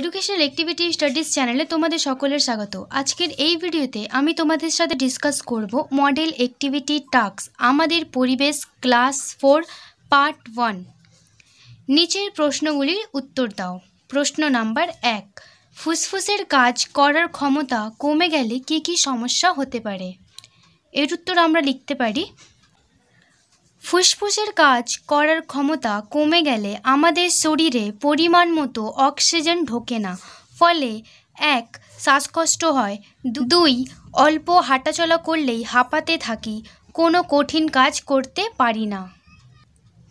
educational activity studies চ্যানেলে তোমাদের সকলের স্বাগত আজকের এই ভিডিওতে আমি তোমাদের সাথে ডিসকাস করব মডেল অ্যাক্টিভিটি টাস্ক আমাদের পরিবেশ ক্লাস ফোর পার্ট ওয়ান নিচের প্রশ্নগুলির উত্তর দাও প্রশ্ন নাম্বার এক ফুসফুসের কাজ করার ক্ষমতা কমে গেলে কি কি সমস্যা হতে পারে এর উত্তর আমরা লিখতে পারি ফুসফুসের কাজ করার ক্ষমতা কমে গেলে আমাদের শরীরে পরিমাণ মতো অক্সিজেন ঢোকে না ফলে এক শ্বাসকষ্ট হয় দুই অল্প হাঁটাচলা করলেই হাঁপাতে থাকি কোনো কঠিন কাজ করতে পারি না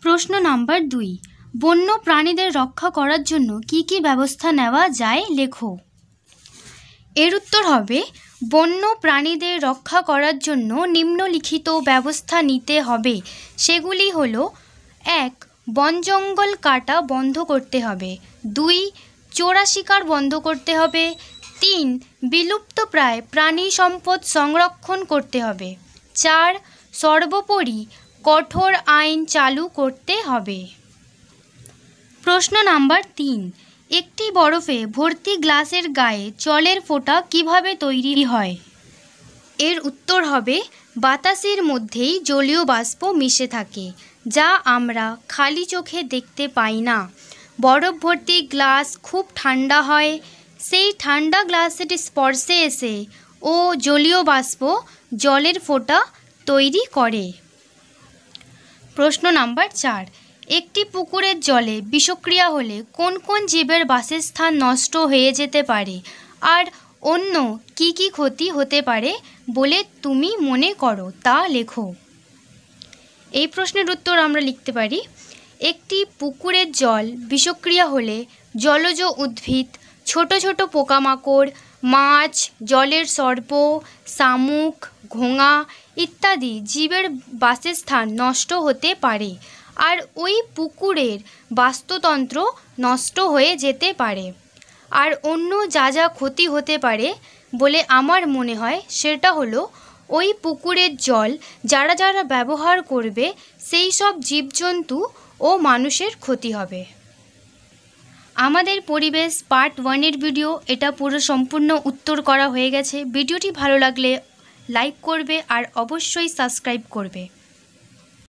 প্রশ্ন নাম্বার দুই বন্য প্রাণীদের রক্ষা করার জন্য কি কি ব্যবস্থা নেওয়া যায় লেখো এর উত্তর হবে বন্য প্রাণীদের রক্ষা করার জন্য নিম্নলিখিত ব্যবস্থা নিতে হবে সেগুলি হল এক বন জঙ্গল কাটা বন্ধ করতে হবে দুই চোরা শিকার বন্ধ করতে হবে তিন বিলুপ্তপ্রায় প্রাণী সম্পদ সংরক্ষণ করতে হবে চার সর্বোপরি কঠোর আইন চালু করতে হবে প্রশ্ন নাম্বার তিন একটি বরফে ভর্তি গ্লাসের গায়ে জলের ফোঁটা কিভাবে তৈরি হয় এর উত্তর হবে বাতাসের মধ্যেই জলীয় বাষ্প মিশে থাকে যা আমরা খালি চোখে দেখতে পাই না বরফ ভর্তি গ্লাস খুব ঠান্ডা হয় সেই ঠান্ডা গ্লাসের স্পর্শে এসে ও জলীয় বাষ্প জলের ফোঁটা তৈরি করে প্রশ্ন নাম্বার চার একটি পুকুরের জলে বিষক্রিয়া হলে কোন কোন জীবের বাসস্থান নষ্ট হয়ে যেতে পারে আর অন্য কি কি ক্ষতি হতে পারে বলে তুমি মনে করো তা লেখো এই প্রশ্নের উত্তর আমরা লিখতে পারি একটি পুকুরের জল বিষক্রিয়া হলে জলজ উদ্ভিদ ছোট ছোট পোকামাকড় মাছ জলের সর্প শামুক ঘোঙা ইত্যাদি জীবের বাসস্থান নষ্ট হতে পারে আর ওই পুকুরের বাস্তুতন্ত্র নষ্ট হয়ে যেতে পারে আর অন্য যা যা ক্ষতি হতে পারে বলে আমার মনে হয় সেটা হলো ওই পুকুরের জল যারা যারা ব্যবহার করবে সেই সব জীবজন্তু ও মানুষের ক্ষতি হবে আমাদের পরিবেশ পার্ট ওয়ানের ভিডিও এটা পুরো সম্পূর্ণ উত্তর করা হয়ে গেছে ভিডিওটি ভালো লাগলে লাইক করবে আর অবশ্যই সাবস্ক্রাইব করবে